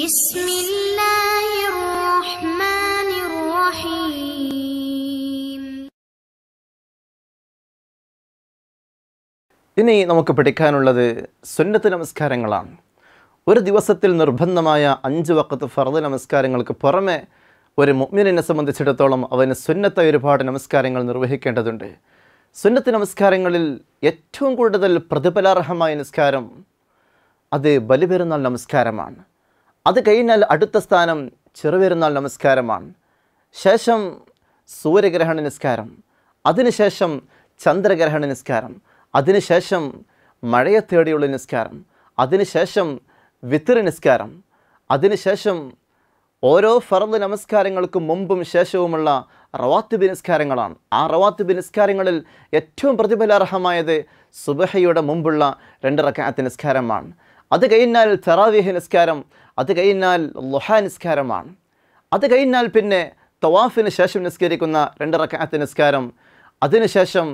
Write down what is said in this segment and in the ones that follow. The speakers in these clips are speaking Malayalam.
بسم الله الرحمن الرحيم ഇനി നമുക്ക് പഠിക്കാനുള്ളത് സുന്നത്ത് നമസ്കാരങ്ങളാണ് ഒരു ദിവസത്തിൽ നിർബന്ധമായ അഞ്ച് വക്കത്ത് ഫറദ് നമസ്കാരങ്ങൾക്ക് പുറമെ ഒരു മുഗ്മിനെ സംബന്ധിച്ചിടത്തോളം അവന് സുന്നത്തായ ഒരുപാട് നമസ്കാരങ്ങൾ നിർവഹിക്കേണ്ടതുണ്ട് സുന്നത്ത് നമസ്കാരങ്ങളിൽ ഏറ്റവും കൂടുതൽ പ്രതിഫലാർഹമായ നമസ്കാരം അത് ബലിപെരുന്നാൾ നമസ്കാരമാണ് അത് കഴിഞ്ഞാൽ അടുത്ത സ്ഥാനം ചെറുപെരുന്നാൾ നമസ്കാരമാണ് ശേഷം സൂര്യഗ്രഹണ നിസ്കാരം അതിനുശേഷം ചന്ദ്രഗ്രഹണ നിസ്കാരം അതിനുശേഷം മഴയെ തേടിയുള്ള നിസ്കാരം അതിനുശേഷം വിത്തിര നിസ്കാരം അതിനുശേഷം ഓരോ ഫറദ് നമസ്കാരങ്ങൾക്ക് മുമ്പും ശേഷവുമുള്ള റവാത്തിബ് നിസ്കാരങ്ങളാണ് ആ റവാത്തിബ് നിസ്കാരങ്ങളിൽ ഏറ്റവും പ്രതിഫലാർഹമായത് സുബഹയുടെ മുമ്പുള്ള രണ്ട് നിസ്കാരമാണ് അത് കഴിഞ്ഞാൽ തെറാവിഹ് നിസ്കാരം അത് കഴിഞ്ഞാൽ ലുഹാ നിസ്കാരമാണ് അത് കഴിഞ്ഞാൽ പിന്നെ തവാഫിന് ശേഷം നിസ്കരിക്കുന്ന രണ്ട് നിസ്കാരം അതിനുശേഷം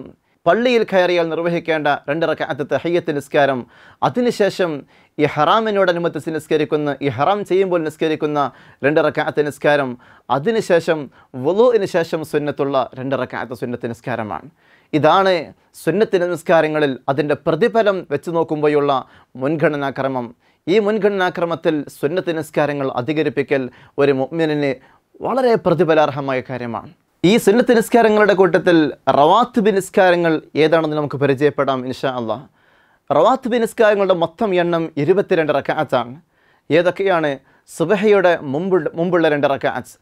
പള്ളിയിൽ കയറിയാൽ നിർവഹിക്കേണ്ട രണ്ട് റക്കാത്ത് നിസ്കാരം അതിനുശേഷം ഈ ഹറാമിനോടനുബന്ധിച്ച് നിസ്കരിക്കുന്ന ഈ ഹറാം ചെയ്യുമ്പോൾ നിസ്കരിക്കുന്ന രണ്ട് നിസ്കാരം അതിനുശേഷം വലുവിന് ശേഷം സുന്നത്തുള്ള രണ്ട് റക്കാത്ത് സുന്നത്ത് നിസ്കാരമാണ് ഇതാണ് സുന്നത്തി നമസ്കാരങ്ങളിൽ അതിൻ്റെ പ്രതിഫലം വെച്ച് നോക്കുമ്പോഴുള്ള മുൻഗണനാക്രമം ഈ മുൻഗണനാക്രമത്തിൽ സുന്നത്തി നിസ്കാരങ്ങൾ അധികരിപ്പിക്കൽ ഒരു മുഗ്മിനിന് വളരെ പ്രതിഫലാർഹമായ കാര്യമാണ് ഈ സുന്നത്തി നിസ്കാരങ്ങളുടെ കൂട്ടത്തിൽ റവാത്തുബി നിസ്കാരങ്ങൾ ഏതാണെന്ന് നമുക്ക് പരിചയപ്പെടാം ഇൻഷാ അള്ളാ റവാത്തുബി നിസ്കാരങ്ങളുടെ മൊത്തം എണ്ണം ഇരുപത്തിരണ്ട് റക്കാച്ചാണ് ഏതൊക്കെയാണ് സുബഹയുടെ മുമ്പുള്ള മുമ്പുള്ള രണ്ട് റക്കാച്ച്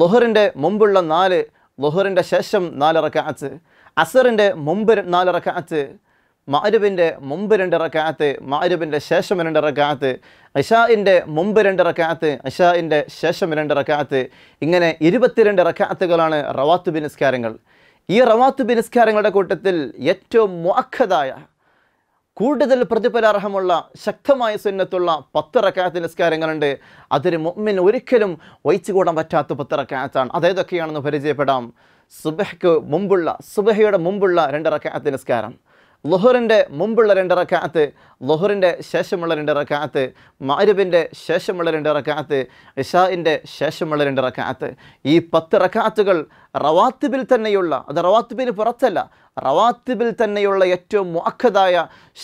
ലൊഹറിൻ്റെ മുമ്പുള്ള നാല് ലൊഹറിൻ്റെ ശേഷം നാല് റക്കാച്ച് അസറിൻ്റെ മുമ്പ് നാല് റക്കാത്ത് മഅരുബിൻ്റെ മുമ്പ് രണ്ട് റക്കാത്ത് മഅരുബിൻ്റെ ശേഷം രണ്ട് റക്കാത്ത് ഇഷാഇൻ്റെ മുമ്പ് രണ്ട് റക്കാത്ത് ശേഷം രണ്ട് റക്കാത്ത് ഇങ്ങനെ ഇരുപത്തിരണ്ട് ഇറക്കാത്തുകളാണ് റവാത്തുബി നിസ്കാരങ്ങൾ ഈ റവാത്തുബി നിസ്കാരങ്ങളുടെ കൂട്ടത്തിൽ ഏറ്റവും മുഖതായ കൂടുതൽ പ്രതിഫലാർഹമുള്ള ശക്തമായ സുന്നത്തുള്ള പത്ത് റക്കാത്ത് നിസ്കാരങ്ങളുണ്ട് അതിന് മുമ്മിൻ ഒരിക്കലും വഹിച്ചുകൂടാൻ പറ്റാത്ത പത്ത് റക്കാത്താണ് അതേതൊക്കെയാണെന്ന് പരിചയപ്പെടാം സുബഹയ്ക്ക് മുമ്പുള്ള സുബഹയുടെ മുമ്പുള്ള രണ്ട് നിസ്കാരം ലൊഹറിൻ്റെ മുമ്പുള്ള രണ്ട് റക്കാത്ത് ലൊഹറിൻ്റെ ശേഷമുള്ള രണ്ട് റക്കാത്ത് മാരിബിൻ്റെ ശേഷമുള്ള രണ്ട് റക്കാത്ത് ഇഷാഇൻ്റെ ശേഷമുള്ള രണ്ട് റക്കാത്ത് ഈ പത്ത് റക്കാത്തുകൾ റവാത്തിബിൽ തന്നെയുള്ള അത് റവാത്തിബിന് പുറത്തല്ല റവാത്തിബിൽ തന്നെയുള്ള ഏറ്റവും മുഖതായ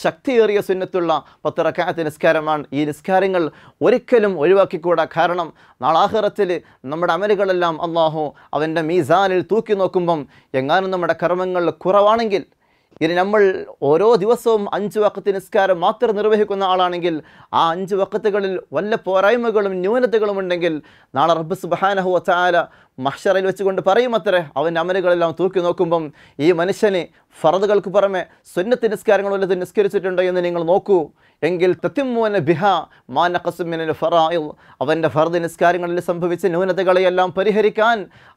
ശക്തിയേറിയ സുന്നത്തുള്ള പത്ത് റക്കാത്ത് നിസ്കാരമാണ് ഈ നിസ്കാരങ്ങൾ ഒരിക്കലും ഒഴിവാക്കിക്കൂടാ കാരണം നാളാഹറത്തിൽ നമ്മുടെ അമലുകളെല്ലാം അള്ളാഹു അവൻ്റെ മീസാനിൽ തൂക്കി നോക്കുമ്പം എങ്ങാനും നമ്മുടെ കർമ്മങ്ങൾ കുറവാണെങ്കിൽ ഇനി നമ്മൾ ഓരോ ദിവസവും അഞ്ച് വക്കത്ത് നിസ്കാരം മാത്രം നിർവഹിക്കുന്ന ആളാണെങ്കിൽ ആ അഞ്ച് വക്കത്തുകളിൽ വല്ല പോരായ്മകളും ന്യൂനതകളും ഉണ്ടെങ്കിൽ നാളെ റബ്ബ് സുബാനഹു വച്ചാല മഷറിൽ വെച്ചുകൊണ്ട് പറയും അത്രേ അവൻ്റെ അമലുകളെല്ലാം തൂക്കി നോക്കുമ്പം ഈ മനുഷ്യന് ഫറദുകൾക്ക് പുറമെ സ്വന്നത്ത് നിസ്കാരങ്ങളും വല്ലതും നിസ്കരിച്ചിട്ടുണ്ടോ എന്ന് നിങ്ങൾ നോക്കൂ എങ്കിൽ തത്തിമൂന ബിഹ മാന മാനഖസുമിനു ഫറായു അവൻ്റെ ഫർദ് നിസ്കാരങ്ങളിൽ സംഭവിച്ച ന്യൂനതകളെയെല്ലാം പരിഹരിക്കാൻ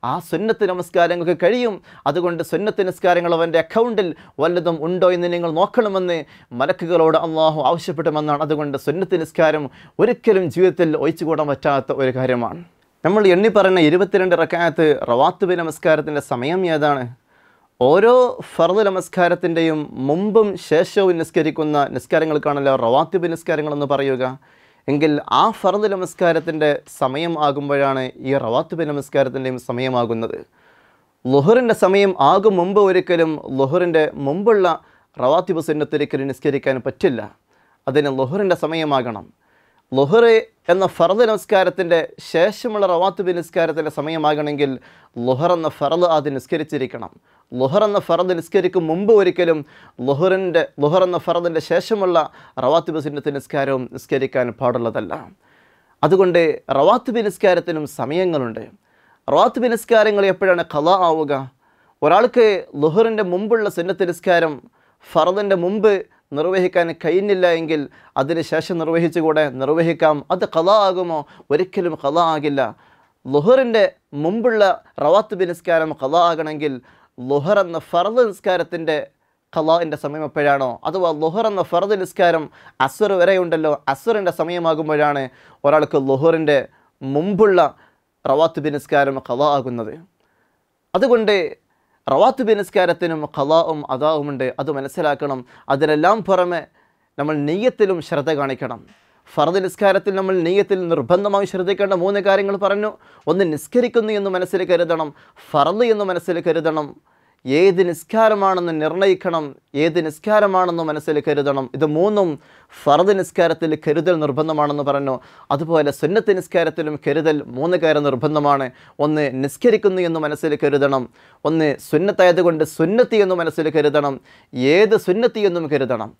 ആ സ്വന്നത്ത് നമസ്കാരങ്ങൾക്ക് കഴിയും അതുകൊണ്ട് സ്വന്നത്ത് നിസ്കാരങ്ങൾ അവൻ്റെ അക്കൗണ്ടിൽ വല്ലതും ഉണ്ടോ എന്ന് നിങ്ങൾ നോക്കണമെന്ന് മലക്കുകളോട് അള്ളാഹു ആവശ്യപ്പെടുമെന്നാണ് അതുകൊണ്ട് സ്വന്നത്ത് നിസ്കാരം ഒരിക്കലും ജീവിതത്തിൽ ഒഴിച്ചുകൂടാൻ പറ്റാത്ത ഒരു കാര്യമാണ് നമ്മൾ എണ്ണി പറയുന്ന ഇരുപത്തിരണ്ട് റക്കായത്ത് റവാത്തുബി നമസ്കാരത്തിൻ്റെ സമയം ഏതാണ് ഓരോ ഫർദ് നമസ്കാരത്തിൻ്റെയും മുമ്പും ശേഷവും നിസ്കരിക്കുന്ന നിസ്കാരങ്ങൾക്കാണല്ലോ റവാത്തിബ് നിസ്കാരങ്ങളെന്ന് പറയുക എങ്കിൽ ആ ഫർദ് നമസ്കാരത്തിൻ്റെ സമയം ആകുമ്പോഴാണ് ഈ റവാത്തിബ് നമസ്കാരത്തിൻ്റെയും സമയമാകുന്നത് ലുഹറിൻ്റെ സമയം ആകും മുമ്പ് ഒരിക്കലും ലുഹറിൻ്റെ മുമ്പുള്ള റവാത്തിബ് സുന്നത്തൊരിക്കലും നിസ്കരിക്കാൻ പറ്റില്ല അതിന് ലുഹറിൻ്റെ സമയമാകണം ലുഹർ എന്ന ഫറദ് നമസ്കാരത്തിൻ്റെ ശേഷമുള്ള റവാത്തുബി നിസ്കാരത്തിൻ്റെ സമയമാകണമെങ്കിൽ ലുഹർ എന്ന ഫറദ് ആദ്യം നിസ്കരിച്ചിരിക്കണം ലുഹർ എന്ന ഫറദ് നിസ്കരിക്കും മുമ്പ് ഒരിക്കലും ലുഹറിൻ്റെ ലുഹർ എന്ന ഫറദിൻ്റെ ശേഷമുള്ള റവാത്തിബ് സുന്നത്ത് നിസ്കാരവും നിസ്കരിക്കാൻ പാടുള്ളതല്ല അതുകൊണ്ട് റവാത്തിബ് നിസ്കാരത്തിനും സമയങ്ങളുണ്ട് റവാത്തിബ് നിസ്കാരങ്ങൾ എപ്പോഴാണ് കല ആവുക ഒരാൾക്ക് ലുഹറിൻ്റെ മുമ്പുള്ള സുന്നത്ത് നിസ്കാരം ഫറദിൻ്റെ മുമ്പ് നിർവഹിക്കാൻ കഴിഞ്ഞില്ല എങ്കിൽ അതിനുശേഷം നിർവഹിച്ചുകൂടെ നിർവഹിക്കാം അത് കല ആകുമോ ഒരിക്കലും കല ആകില്ല ലുഹറിൻ്റെ മുമ്പുള്ള റവാത്ത് നിസ്കാരം കല ആകണമെങ്കിൽ ലുഹർ എന്ന ഫർദ് നിസ്കാരത്തിൻ്റെ കലാവിൻ്റെ സമയം എപ്പോഴാണോ അഥവാ ലുഹർ എന്ന ഫർദ് നിസ്കാരം വരെ വരെയുണ്ടല്ലോ അസുറിൻ്റെ സമയമാകുമ്പോഴാണ് ഒരാൾക്ക് ലുഹറിൻ്റെ മുമ്പുള്ള റവാത്തുബി നിസ്കാരം കല ആകുന്നത് അതുകൊണ്ട് റവാത്തുബി നിസ്കാരത്തിനും കലാവും അതാവുമുണ്ട് അത് മനസ്സിലാക്കണം അതിനെല്ലാം പുറമെ നമ്മൾ നെയ്യത്തിലും ശ്രദ്ധ കാണിക്കണം ഫർദ് നിസ്കാരത്തിൽ നമ്മൾ നെയ്യത്തിൽ നിർബന്ധമായി ശ്രദ്ധിക്കേണ്ട മൂന്ന് കാര്യങ്ങൾ പറഞ്ഞു ഒന്ന് നിസ്കരിക്കുന്നു എന്ന് മനസ്സിൽ കരുതണം ഫർദ് എന്ന് മനസ്സിൽ കരുതണം ഏത് നിസ്കാരമാണെന്ന് നിർണ്ണയിക്കണം ഏത് നിസ്കാരമാണെന്ന് മനസ്സിൽ കരുതണം ഇത് മൂന്നും ഫറദ് നിസ്കാരത്തിൽ കരുതൽ നിർബന്ധമാണെന്ന് പറഞ്ഞു അതുപോലെ സുന്നത്ത് നിസ്കാരത്തിലും കരുതൽ മൂന്ന് കാര്യം നിർബന്ധമാണ് ഒന്ന് നിസ്കരിക്കുന്നു എന്ന് മനസ്സിൽ കരുതണം ഒന്ന് സുന്നത്തായതുകൊണ്ട് സുന്നത്തി എന്ന് മനസ്സിൽ കരുതണം ഏത് സുന്നത്തി എന്നും കരുതണം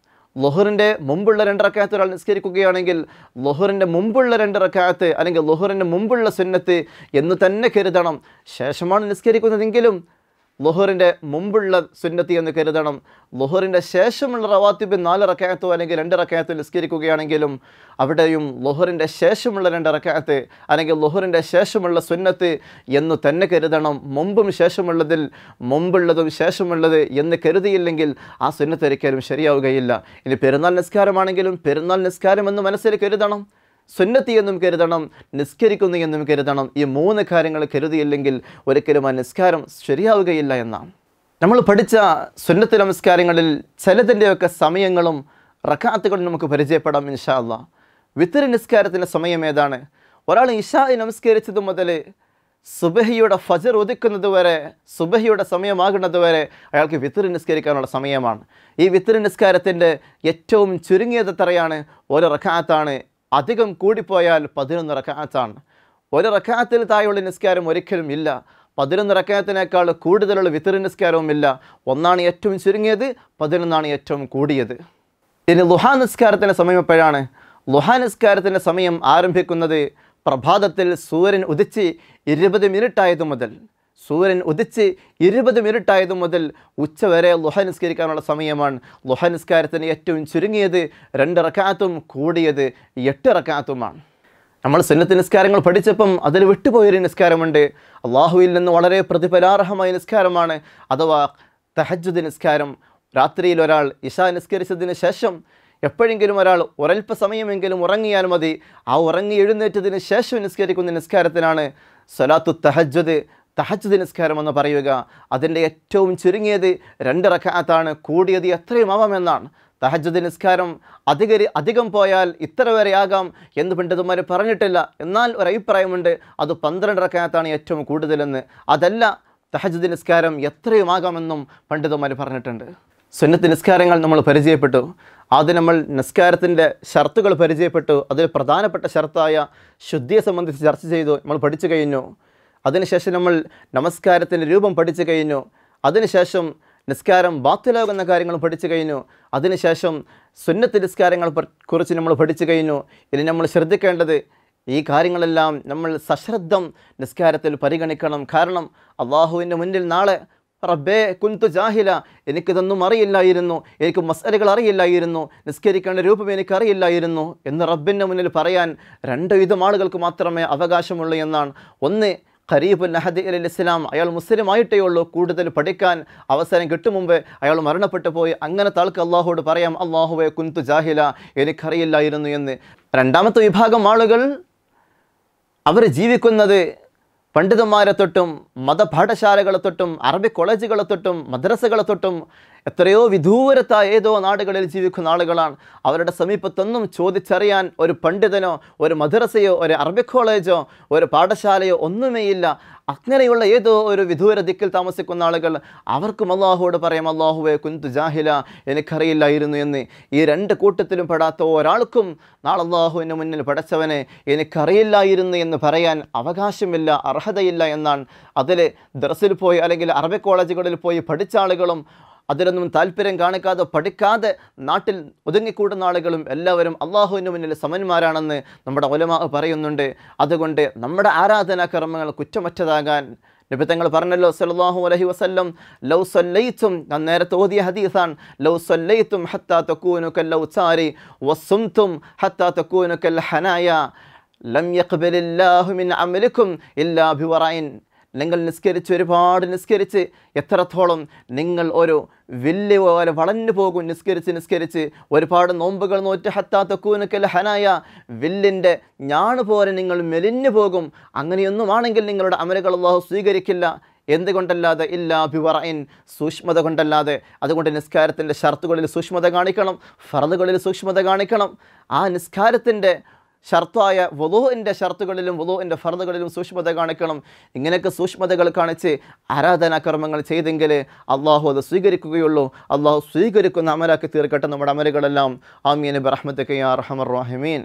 ലൊഹറിൻ്റെ മുമ്പുള്ള രണ്ട് റക്കാത്ത് ഒരാൾ നിസ്കരിക്കുകയാണെങ്കിൽ ലൊഹറിൻ്റെ മുമ്പുള്ള രണ്ട് റക്കാത്ത് അല്ലെങ്കിൽ ലൊഹറിൻ്റെ മുമ്പുള്ള സുന്നത്ത് എന്ന് തന്നെ കരുതണം ശേഷമാണ് നിസ്കരിക്കുന്നതെങ്കിലും ലുഹറിൻ്റെ മുമ്പുള്ള സുന്നത്തി എന്ന് കരുതണം ലുഹറിൻ്റെ ശേഷമുള്ള റവാത്തിബ് നാല് റക്കായത്തോ അല്ലെങ്കിൽ രണ്ട് റക്കായത്തോ നിസ്കരിക്കുകയാണെങ്കിലും അവിടെയും ലുഹറിൻ്റെ ശേഷമുള്ള രണ്ട് റക്കായത്ത് അല്ലെങ്കിൽ ലുഹറിൻ്റെ ശേഷമുള്ള സുന്നത്ത് എന്ന് തന്നെ കരുതണം മുമ്പും ശേഷമുള്ളതിൽ മുമ്പുള്ളതും ശേഷമുള്ളത് എന്ന് കരുതിയില്ലെങ്കിൽ ആ സുന്നത്ത് ഒരിക്കലും ശരിയാവുകയില്ല ഇനി പെരുന്നാൾ നിസ്കാരമാണെങ്കിലും പെരുന്നാൾ നിസ്കാരം എന്ന് മനസ്സിൽ കരുതണം സുന്നത്തി എന്നും കരുതണം നിസ്കരിക്കുന്നു എന്നും കരുതണം ഈ മൂന്ന് കാര്യങ്ങൾ കരുതിയില്ലെങ്കിൽ ഒരിക്കലും ആ നിസ്കാരം ശരിയാവുകയില്ല എന്നാണ് നമ്മൾ പഠിച്ച സുന്നത്ത് നമസ്കാരങ്ങളിൽ ചിലതിൻ്റെയൊക്കെ സമയങ്ങളും റക്കാത്തുകളും നമുക്ക് പരിചയപ്പെടാം ഇൻഷാ വിത്തിരി നിസ്കാരത്തിൻ്റെ സമയം ഏതാണ് ഒരാൾ ഇഷായി നമസ്കരിച്ചത് മുതൽ സുബഹിയുടെ ഫജർ ഒതുക്കുന്നത് വരെ സുബഹിയുടെ സമയമാകുന്നത് വരെ അയാൾക്ക് വിത്തിരി നിസ്കരിക്കാനുള്ള സമയമാണ് ഈ വിത്തിരി നിസ്കാരത്തിൻ്റെ ഏറ്റവും ചുരുങ്ങിയത് എത്രയാണ് ഒരു റഖാത്താണ് അധികം കൂടിപ്പോയാൽ പതിനൊന്ന് റക്കാത്താണ് ഒരു റക്കാത്തിൽ തായുള്ള നിസ്കാരം ഒരിക്കലും ഇല്ല പതിനൊന്ന് റക്കാത്തിനേക്കാൾ കൂടുതലുള്ള വിത്തിർ നിസ്കാരവുമില്ല ഒന്നാണ് ഏറ്റവും ചുരുങ്ങിയത് പതിനൊന്നാണ് ഏറ്റവും കൂടിയത് ഇനി ലുഹാ സമയം എപ്പോഴാണ് ലുഹാ നിസ്കാരത്തിൻ്റെ സമയം ആരംഭിക്കുന്നത് പ്രഭാതത്തിൽ സൂര്യൻ ഉദിച്ച് ഇരുപത് ആയതു മുതൽ സൂര്യൻ ഉദിച്ച് ഇരുപത് മിനിറ്റായതു മുതൽ ഉച്ചവരെ ലുഹ നിസ്കരിക്കാനുള്ള സമയമാണ് ലുഹ നിസ്കാരത്തിന് ഏറ്റവും ചുരുങ്ങിയത് രണ്ട് റക്കാത്തും കൂടിയത് എട്ട് റക്കാത്തുമാണ് നമ്മൾ സുന്നത്ത് നിസ്കാരങ്ങൾ പഠിച്ചപ്പം അതിൽ വിട്ടുപോയൊരു നിസ്കാരമുണ്ട് അള്ളാഹുവിൽ നിന്ന് വളരെ പ്രതിഫലാർഹമായ നിസ്കാരമാണ് അഥവാ തഹജുദ് നിസ്കാരം രാത്രിയിൽ ഒരാൾ ഇഷ നിസ്കരിച്ചതിന് ശേഷം എപ്പോഴെങ്കിലും ഒരാൾ ഒരൽപ്പ സമയമെങ്കിലും ഉറങ്ങിയാൽ മതി ആ ഉറങ്ങി എഴുന്നേറ്റതിന് ശേഷം നിസ്കരിക്കുന്ന നിസ്കാരത്തിനാണ് സലാത്തു തഹജ്ജുദ് തഹജ് നിസ്കാരം എന്ന് പറയുക അതിൻ്റെ ഏറ്റവും ചുരുങ്ങിയത് രണ്ട് റക്കാത്താണ് കൂടിയത് എത്രയുമാവാമെന്നാണ് തഹജുദ് നിസ്കാരം അധിക അധികം പോയാൽ ഇത്ര ആകാം എന്ന് പണ്ഡിതന്മാർ പറഞ്ഞിട്ടില്ല എന്നാൽ ഒരു അത് പന്ത്രണ്ട് റക്കാത്താണ് ഏറ്റവും കൂടുതലെന്ന് അതല്ല തഹജുദ് നിസ്കാരം ആകാമെന്നും പണ്ഡിതന്മാർ പറഞ്ഞിട്ടുണ്ട് സുന്നത്ത് നിസ്കാരങ്ങൾ നമ്മൾ പരിചയപ്പെട്ടു ആദ്യം നമ്മൾ നിസ്കാരത്തിൻ്റെ ഷർത്തുകൾ പരിചയപ്പെട്ടു അതിൽ പ്രധാനപ്പെട്ട ഷർത്തായ ശുദ്ധിയെ സംബന്ധിച്ച് ചർച്ച ചെയ്തു നമ്മൾ പഠിച്ചു കഴിഞ്ഞു അതിനുശേഷം നമ്മൾ നമസ്കാരത്തിൻ്റെ രൂപം പഠിച്ചു കഴിഞ്ഞു അതിനുശേഷം നിസ്കാരം ബാത്തിലാകുന്ന കാര്യങ്ങൾ പഠിച്ചു കഴിഞ്ഞു അതിനുശേഷം സുന്നത്ത് നിസ്കാരങ്ങളെ കുറിച്ച് നമ്മൾ പഠിച്ചു കഴിഞ്ഞു ഇനി നമ്മൾ ശ്രദ്ധിക്കേണ്ടത് ഈ കാര്യങ്ങളെല്ലാം നമ്മൾ സശ്രദ്ധം നിസ്കാരത്തിൽ പരിഗണിക്കണം കാരണം അള്ളാഹുവിൻ്റെ മുന്നിൽ നാളെ റബ്ബേ കുന്തു ജാഹില എനിക്കിതൊന്നും അറിയില്ലായിരുന്നു എനിക്ക് മസലുകൾ അറിയില്ലായിരുന്നു നിസ്കരിക്കേണ്ട രൂപം എനിക്കറിയില്ലായിരുന്നു എന്ന് റബ്ബിൻ്റെ മുന്നിൽ പറയാൻ രണ്ടു വിധം ആളുകൾക്ക് മാത്രമേ അവകാശമുള്ളൂ എന്നാണ് ഒന്ന് ഖരീഫ് നഹദി അലി ഇസ്ലാം അയാൾ മുസ്ലിമായിട്ടേ ഉള്ളൂ കൂടുതൽ പഠിക്കാൻ അവസരം കിട്ടും മുമ്പ് അയാൾ മരണപ്പെട്ടു പോയി അങ്ങനെ താൾക്ക് അള്ളാഹുവോട് പറയാം അള്ളാഹുവെ കുന്തു ജാഹില എനിക്കറിയില്ലായിരുന്നു എന്ന് രണ്ടാമത്തെ വിഭാഗം ആളുകൾ അവർ ജീവിക്കുന്നത് പണ്ഡിതന്മാരെ തൊട്ടും മതപാഠശാലകളെ തൊട്ടും അറബി കോളേജുകളെ തൊട്ടും മദ്രസകളെ തൊട്ടും എത്രയോ വിദൂരത്ത ഏതോ നാടുകളിൽ ജീവിക്കുന്ന ആളുകളാണ് അവരുടെ സമീപത്തൊന്നും ചോദിച്ചറിയാൻ ഒരു പണ്ഡിതനോ ഒരു മദ്രസയോ ഒരു അറബി കോളേജോ ഒരു പാഠശാലയോ ഒന്നുമേയില്ല അങ്ങനെയുള്ള ഏതോ ഒരു വിദൂര ദിക്കിൽ താമസിക്കുന്ന ആളുകൾ അവർക്കും അള്ളാഹുവോട് പറയാം അള്ളാഹുവെ കുന്തു ജാഹില എനിക്കറിയില്ലായിരുന്നു എന്ന് ഈ രണ്ട് കൂട്ടത്തിലും പെടാത്ത ഒരാൾക്കും നാളെ അള്ളാഹുവിൻ്റെ മുന്നിൽ പടച്ചവനെ എനിക്കറിയില്ലായിരുന്നു എന്ന് പറയാൻ അവകാശമില്ല അർഹതയില്ല എന്നാണ് അതിൽ ദർസിൽ പോയി അല്ലെങ്കിൽ അറബി കോളേജുകളിൽ പോയി പഠിച്ച ആളുകളും അതിലൊന്നും താല്പര്യം കാണിക്കാതെ പഠിക്കാതെ നാട്ടിൽ ഒതുങ്ങിക്കൂടുന്ന ആളുകളും എല്ലാവരും അള്ളാഹുവിന് മുന്നിൽ സമന്മാരാണെന്ന് നമ്മുടെ ഒലമാവ് പറയുന്നുണ്ട് അതുകൊണ്ട് നമ്മുടെ ആരാധനാകർമ്മങ്ങൾ കുറ്റമറ്റതാകാൻ നബി തങ്ങൾ പറഞ്ഞല്ലോ സല്ലാഹു അലഹി വസ്ല്ലം ലൗ സൊല്ലയിത്തും ഞാൻ നേരത്തെ ഓതിയ ഹദീസാൻ ലൗ സൊല്ലയിത്തും ഹത്താ തക്കൂനുക്കൽ ലൗസാരി വസുംതും ഹത്താ തക്കൂനുക്കൽ ഹനായ ലം യഖ്ബലില്ലാഹു മിൻ അമലിക്കും ഇല്ലാ ഭിവറൈൻ നിങ്ങൾ നിസ്കരിച്ച് ഒരുപാട് നിസ്കരിച്ച് എത്രത്തോളം നിങ്ങൾ ഒരു വില്ല് പോലെ വളഞ്ഞു പോകും നിസ്കരിച്ച് നിസ്കരിച്ച് ഒരുപാട് നോമ്പുകൾ നോറ്റ് ഹത്താ തെക്കൂനക്കൽ ഹനായ വില്ലിൻ്റെ ഞാണ് പോലെ നിങ്ങൾ മെലിഞ്ഞു പോകും അങ്ങനെയൊന്നുമാണെങ്കിൽ നിങ്ങളുടെ അമലുകൾ അള്ളാഹു സ്വീകരിക്കില്ല എന്തുകൊണ്ടല്ലാതെ ഇല്ലാ ബിവറൈൻ സൂക്ഷ്മത കൊണ്ടല്ലാതെ അതുകൊണ്ട് നിസ്കാരത്തിൻ്റെ ഷർത്തുകളിൽ സൂക്ഷ്മത കാണിക്കണം ഫറദുകളിൽ സൂക്ഷ്മത കാണിക്കണം ആ നിസ്കാരത്തിൻ്റെ ഷർത്തായ വലുവിൻ്റെ ഷർത്തുകളിലും വലുവിൻ്റെ ഫർദുകളിലും സൂക്ഷ്മത കാണിക്കണം ഇങ്ങനെയൊക്കെ സൂക്ഷ്മതകൾ കാണിച്ച് ആരാധനാകർമ്മങ്ങൾ ചെയ്തെങ്കിൽ അള്ളാഹു അത് സ്വീകരിക്കുകയുള്ളൂ അള്ളാഹു സ്വീകരിക്കുന്ന അമലാക്കി തീർക്കട്ടെ നമ്മുടെ അമലുകളെല്ലാം ആമീൻ ബറഹ്മത്ത് കെ ആർ റഹമർ റഹിമീൻ